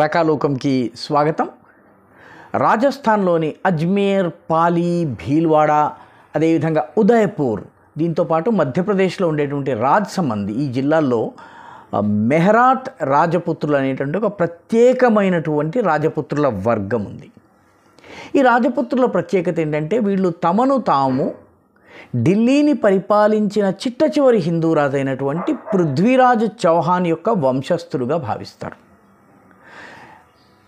రకాలోకంకి స్వాగతం రాజస్థాన్లోని అజ్మేర్ పాలి భీల్వాడ అదేవిధంగా ఉదయపూర్ దీంతోపాటు మధ్యప్రదేశ్లో ఉండేటువంటి రాజ్సమంది ఈ జిల్లాల్లో మెహరాట్ రాజపుత్రులు అనేటువంటి ఒక ప్రత్యేకమైనటువంటి రాజపుత్రుల వర్గం ఉంది ఈ రాజపుత్రుల ప్రత్యేకత ఏంటంటే వీళ్ళు తమను తాము ఢిల్లీని పరిపాలించిన చిట్ట చివరి హిందూ అయినటువంటి పృథ్వీరాజ్ చౌహాన్ యొక్క వంశస్థులుగా భావిస్తారు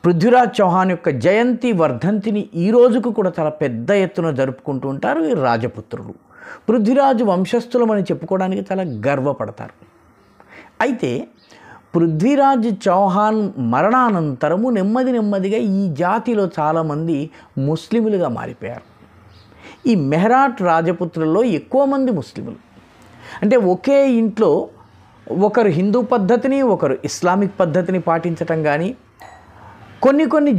పృథ్వీరాజ్ చౌహాన్ యొక్క జయంతి వర్ధంతిని ఈ రోజుకు కూడా చాలా పెద్ద ఎత్తున జరుపుకుంటూ ఉంటారు ఈ రాజపుత్రులు పృథ్వీరాజు వంశస్థులమని చెప్పుకోవడానికి చాలా గర్వపడతారు అయితే పృథ్వీరాజ్ చౌహాన్ మరణానంతరము నెమ్మది నెమ్మదిగా ఈ జాతిలో చాలామంది ముస్లిములుగా మారిపోయారు ఈ మెహరాట్ రాజపుత్రుల్లో ఎక్కువ మంది ముస్లిములు అంటే ఒకే ఇంట్లో ఒకరు హిందూ పద్ధతిని ఒకరు ఇస్లామిక్ పద్ధతిని పాటించటం కానీ కొన్ని కొన్ని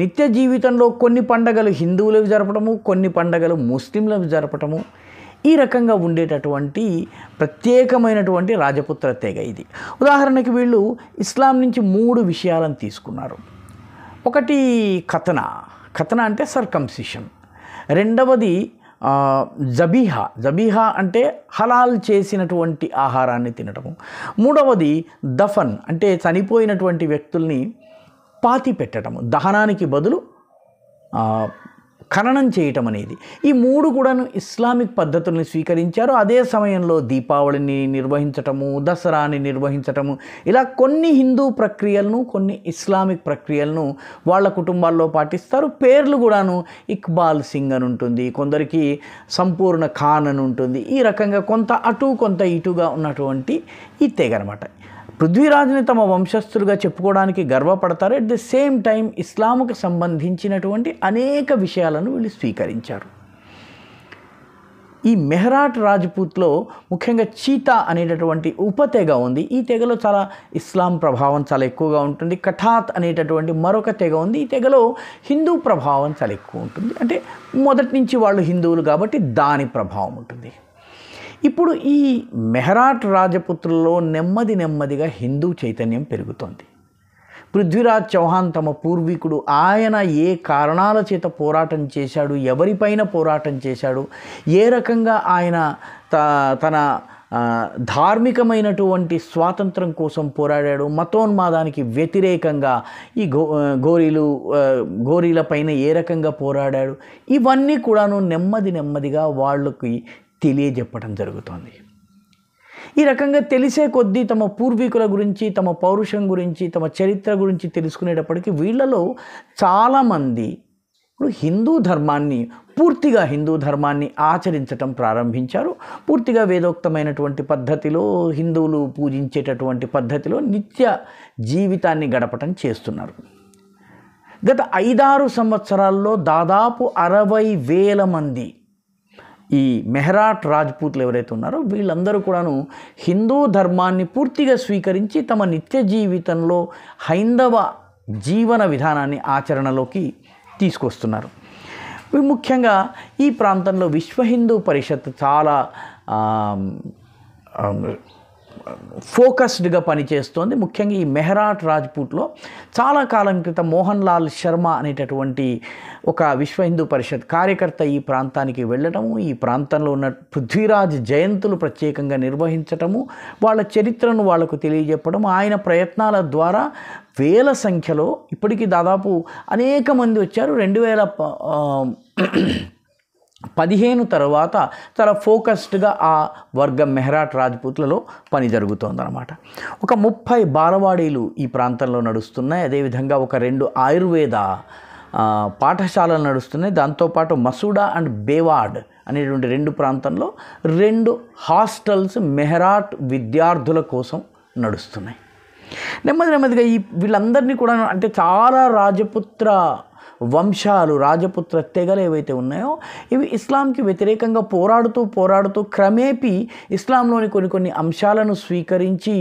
నిత్య జీవితంలో కొన్ని పండగలు హిందువులవి జరపడము కొన్ని పండగలు ముస్లింలవి జరపటము ఈ రకంగా ఉండేటటువంటి ప్రత్యేకమైనటువంటి రాజపుత్ర తెగ ఇది ఉదాహరణకి వీళ్ళు ఇస్లాం నుంచి మూడు విషయాలను తీసుకున్నారు ఒకటి కథన కథన అంటే సర్కంసిషన్ రెండవది జబీహా జబీహా అంటే హలాల్ చేసినటువంటి ఆహారాన్ని తినటము మూడవది దఫన్ అంటే చనిపోయినటువంటి వ్యక్తుల్ని పాతి పెట్టడం దహనానికి బదులు ఖననం చేయటం అనేది ఈ మూడు కూడాను ఇస్లామిక్ పద్ధతుల్ని స్వీకరించారు అదే సమయంలో దీపావళిని నిర్వహించటము దసరాని నిర్వహించటము ఇలా కొన్ని హిందూ ప్రక్రియలను కొన్ని ఇస్లామిక్ ప్రక్రియలను వాళ్ళ కుటుంబాల్లో పాటిస్తారు పేర్లు కూడాను ఇక్బాల్ సింగ్ అని ఉంటుంది కొందరికి సంపూర్ణ ఖాన్ అని ఉంటుంది ఈ రకంగా కొంత అటు కొంత ఇటుగా ఉన్నటువంటి ఈ తెగ అనమాట పృథ్వీరాజుని తమ వంశస్థులుగా చెప్పుకోవడానికి గర్వపడతారు అట్ ది సేమ్ టైం ఇస్లాముకు సంబంధించినటువంటి అనేక విషయాలను వీళ్ళు స్వీకరించారు ఈ మెహరాట్ రాజ్పూత్లో ముఖ్యంగా చీతా అనేటటువంటి ఉపతెగ ఉంది ఈ తెగలో చాలా ఇస్లాం ప్రభావం చాలా ఎక్కువగా ఉంటుంది కఠాత్ అనేటటువంటి మరొక తెగ ఉంది ఈ తెగలో హిందూ ప్రభావం చాలా ఎక్కువ ఉంటుంది అంటే మొదటి నుంచి వాళ్ళు హిందువులు కాబట్టి దాని ప్రభావం ఉంటుంది ఇప్పుడు ఈ మెహరాట్ రాజపుత్రుల్లో నెమ్మది నెమ్మదిగా హిందూ చైతన్యం పెరుగుతోంది పృథ్వీరాజ్ చౌహాన్ తమ పూర్వీకుడు ఆయన ఏ కారణాల చేత పోరాటం చేశాడు ఎవరిపైన పోరాటం చేశాడు ఏ రకంగా ఆయన తన ధార్మికమైనటువంటి స్వాతంత్రం కోసం పోరాడాడు మతోన్మాదానికి వ్యతిరేకంగా ఈ గో గోరీలు గోరీలపైన ఏ రకంగా పోరాడాడు ఇవన్నీ కూడాను నెమ్మది నెమ్మదిగా వాళ్ళకి తెలియజెప్పడం జరుగుతోంది ఈ రకంగా తెలిసే కొద్దీ తమ పూర్వీకుల గురించి తమ పౌరుషం గురించి తమ చరిత్ర గురించి తెలుసుకునేటప్పటికీ వీళ్ళలో చాలామంది ఇప్పుడు హిందూ ధర్మాన్ని పూర్తిగా హిందూ ధర్మాన్ని ఆచరించటం ప్రారంభించారు పూర్తిగా వేదోక్తమైనటువంటి పద్ధతిలో హిందువులు పూజించేటటువంటి పద్ధతిలో నిత్య జీవితాన్ని గడపటం చేస్తున్నారు గత ఐదారు సంవత్సరాల్లో దాదాపు అరవై వేల మంది ఈ మెహరాట్ రాజ్పూత్లు ఎవరైతే ఉన్నారో వీళ్ళందరూ కూడాను హిందూ ధర్మాన్ని పూర్తిగా స్వీకరించి తమ నిత్య జీవితంలో హైందవ జీవన విధానాన్ని ఆచరణలోకి తీసుకొస్తున్నారు ముఖ్యంగా ఈ ప్రాంతంలో విశ్వ హిందూ పరిషత్ చాలా ఫోకస్డ్గా పనిచేస్తోంది ముఖ్యంగా ఈ మెహరాట్ రాజ్పూట్లో చాలా కాలం క్రితం మోహన్ లాల్ శర్మ అనేటటువంటి ఒక విశ్వ హిందూ పరిషత్ కార్యకర్త ఈ ప్రాంతానికి వెళ్ళడము ఈ ప్రాంతంలో ఉన్న పృథ్వీరాజ్ జయంతులు ప్రత్యేకంగా నిర్వహించటము వాళ్ళ చరిత్రను వాళ్లకు తెలియజెప్పడం ఆయన ప్రయత్నాల ద్వారా వేల సంఖ్యలో ఇప్పటికీ దాదాపు అనేక మంది వచ్చారు రెండు వేల పదిహేను తర్వాత చాలా ఫోకస్డ్గా ఆ వర్గం మెహరాట్ రాజ్పూత్లలో పని జరుగుతోందనమాట ఒక ముప్పై బాలవాడీలు ఈ ప్రాంతంలో నడుస్తున్నాయి అదేవిధంగా ఒక రెండు ఆయుర్వేద పాఠశాలలు నడుస్తున్నాయి దాంతోపాటు మసూడా అండ్ బేవాడ్ అనేటువంటి రెండు ప్రాంతంలో రెండు హాస్టల్స్ మెహరాట్ విద్యార్థుల కోసం నడుస్తున్నాయి నెమ్మది నెమ్మదిగా ఈ వీళ్ళందరినీ కూడా అంటే చాలా రాజపుత్ర వంశాలు రాజపుత్ర తెగలు ఏవైతే ఉన్నాయో ఇవి ఇస్లాంకి వ్యతిరేకంగా పోరాడుతూ పోరాడుతూ క్రమేపీ ఇస్లాంలోని కొన్ని కొన్ని అంశాలను స్వీకరించి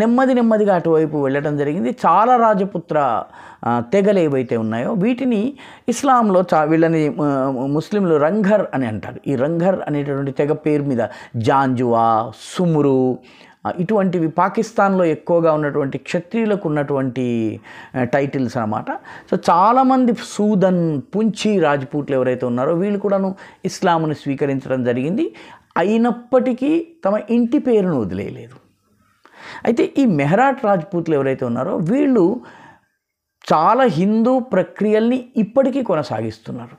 నెమ్మది నెమ్మదిగా అటువైపు వెళ్ళడం జరిగింది చాలా రాజపుత్ర తెగలు ఏవైతే ఉన్నాయో వీటిని ఇస్లాంలో చా వీళ్ళని ముస్లింలు రంఘర్ అని అంటారు ఈ రంఘర్ అనేటటువంటి తెగ పేరు మీద జాంజువా సుమురు ఇటువంటివి పాకిస్తాన్లో ఎక్కువగా ఉన్నటువంటి క్షత్రియులకు ఉన్నటువంటి టైటిల్స్ అనమాట సో చాలామంది సూదన్ పుంచి రాజ్పూట్లు ఎవరైతే ఉన్నారో వీళ్ళు కూడాను ఇస్లామును స్వీకరించడం జరిగింది అయినప్పటికీ తమ ఇంటి పేరును వదిలేయలేదు అయితే ఈ మెహరాట్ రాజ్పూట్లు ఎవరైతే ఉన్నారో వీళ్ళు చాలా హిందూ ప్రక్రియల్ని ఇప్పటికీ కొనసాగిస్తున్నారు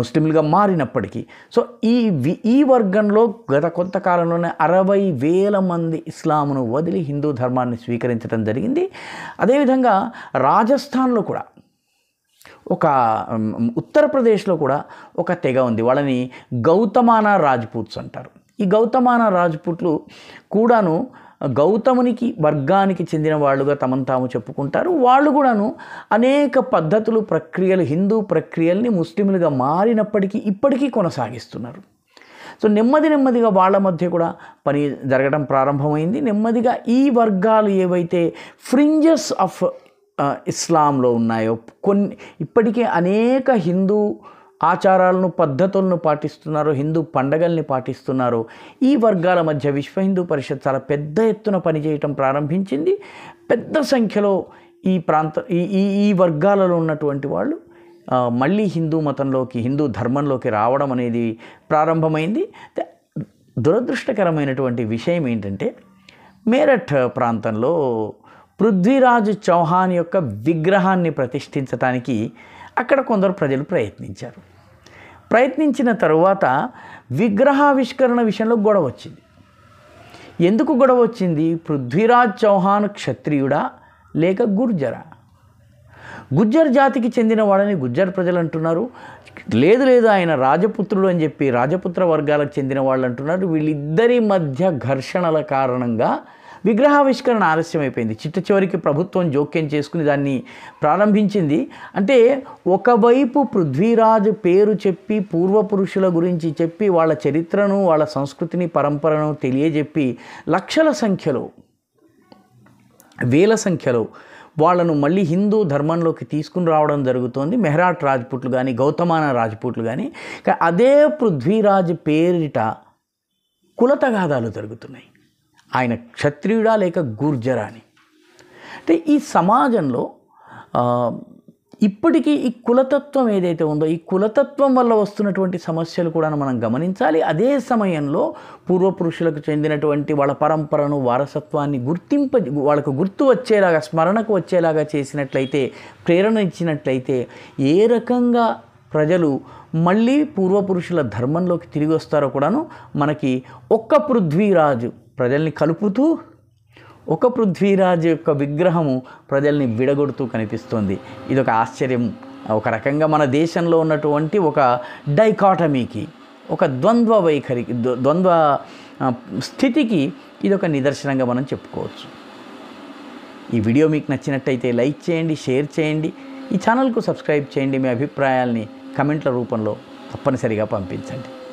ముస్లింలుగా మారినప్పటికీ సో ఈ ఈ వర్గంలో గత కొంతకాలంలోనే అరవై వేల మంది ఇస్లామును వదిలి హిందూ ధర్మాన్ని స్వీకరించడం జరిగింది అదేవిధంగా రాజస్థాన్లో కూడా ఒక ఉత్తరప్రదేశ్లో కూడా ఒక తెగ ఉంది వాళ్ళని గౌతమాన రాజ్పూత్స్ అంటారు ఈ గౌతమాన రాజ్పూట్లు కూడాను గౌతమునికి వర్గానికి చెందిన వాళ్ళుగా తమను తాము చెప్పుకుంటారు వాళ్ళు కూడాను అనేక పద్ధతులు ప్రక్రియలు హిందూ ప్రక్రియల్ని ముస్లింలుగా మారినప్పటికీ ఇప్పటికీ కొనసాగిస్తున్నారు సో నెమ్మది నెమ్మదిగా వాళ్ళ మధ్య కూడా పని జరగడం ప్రారంభమైంది నెమ్మదిగా ఈ వర్గాలు ఏవైతే ఫ్రింజెస్ ఆఫ్ ఇస్లాంలో ఉన్నాయో కొన్ని ఇప్పటికే అనేక హిందూ ఆచారాలను పద్ధతులను పాటిస్తున్నారు హిందూ పండగల్ని పాటిస్తున్నారు ఈ వర్గాల మధ్య విశ్వ హిందూ పరిషత్ చాలా పెద్ద ఎత్తున పనిచేయటం ప్రారంభించింది పెద్ద సంఖ్యలో ఈ ప్రాంత ఈ ఈ వర్గాలలో ఉన్నటువంటి వాళ్ళు మళ్ళీ హిందూ మతంలోకి హిందూ ధర్మంలోకి రావడం అనేది ప్రారంభమైంది దురదృష్టకరమైనటువంటి విషయం ఏంటంటే మేరఠ్ ప్రాంతంలో పృథ్వీరాజ్ చౌహాన్ యొక్క విగ్రహాన్ని ప్రతిష్ఠించటానికి అక్కడ కొందరు ప్రజలు ప్రయత్నించారు ప్రయత్నించిన తరువాత విగ్రహావిష్కరణ విషయంలో గొడవ వచ్చింది ఎందుకు గొడవ వచ్చింది పృథ్వీరాజ్ చౌహాన్ క్షత్రియుడా లేక గుర్జరా గుజ్జర్ జాతికి చెందిన వాడని గుజ్జర్ ప్రజలు అంటున్నారు లేదు లేదు ఆయన రాజపుత్రుడు అని చెప్పి రాజపుత్ర వర్గాలకు చెందిన వాళ్ళు అంటున్నారు వీళ్ళిద్దరి మధ్య ఘర్షణల కారణంగా విగ్రహావిష్కరణ ఆలస్యమైపోయింది చిట్ట చివరికి ప్రభుత్వం జోక్యం చేసుకుని దాన్ని ప్రారంభించింది అంటే ఒకవైపు పృథ్వీరాజు పేరు చెప్పి పూర్వపురుషుల గురించి చెప్పి వాళ్ళ చరిత్రను వాళ్ళ సంస్కృతిని పరంపరను తెలియజెప్పి లక్షల సంఖ్యలో వేల సంఖ్యలో వాళ్ళను మళ్ళీ హిందూ ధర్మంలోకి తీసుకుని రావడం జరుగుతోంది మెహరాట్ రాజ్పుట్లు కానీ గౌతమాన రాజ్పుట్లు కానీ అదే పృథ్వీరాజ్ పేరిట కులతగాదాలు జరుగుతున్నాయి ఆయన క్షత్రియుడా లేక గుర్జరా అని అంటే ఈ సమాజంలో ఇప్పటికీ ఈ కులతత్వం ఏదైతే ఉందో ఈ కులతత్వం వల్ల వస్తున్నటువంటి సమస్యలు కూడా మనం గమనించాలి అదే సమయంలో పూర్వపురుషులకు చెందినటువంటి వాళ్ళ పరంపరను వారసత్వాన్ని గుర్తింప వాళ్ళకు గుర్తు వచ్చేలాగా స్మరణకు వచ్చేలాగా చేసినట్లయితే ప్రేరణ ఇచ్చినట్లయితే ఏ రకంగా ప్రజలు మళ్ళీ పూర్వపురుషుల ధర్మంలోకి తిరిగి వస్తారో కూడాను మనకి ఒక్క పృథ్వీరాజు ప్రజల్ని కలుపుతూ ఒక పృథ్వీరాజ్ యొక్క విగ్రహము ప్రజల్ని విడగొడుతూ కనిపిస్తుంది ఇది ఒక ఆశ్చర్యం ఒక రకంగా మన దేశంలో ఉన్నటువంటి ఒక డైకాటమీకి ఒక ద్వంద్వ వైఖరికి ద్వంద్వ స్థితికి ఇది ఒక నిదర్శనంగా మనం చెప్పుకోవచ్చు ఈ వీడియో మీకు నచ్చినట్టయితే లైక్ చేయండి షేర్ చేయండి ఈ ఛానల్కు సబ్స్క్రైబ్ చేయండి మీ అభిప్రాయాల్ని కమెంట్ల రూపంలో తప్పనిసరిగా పంపించండి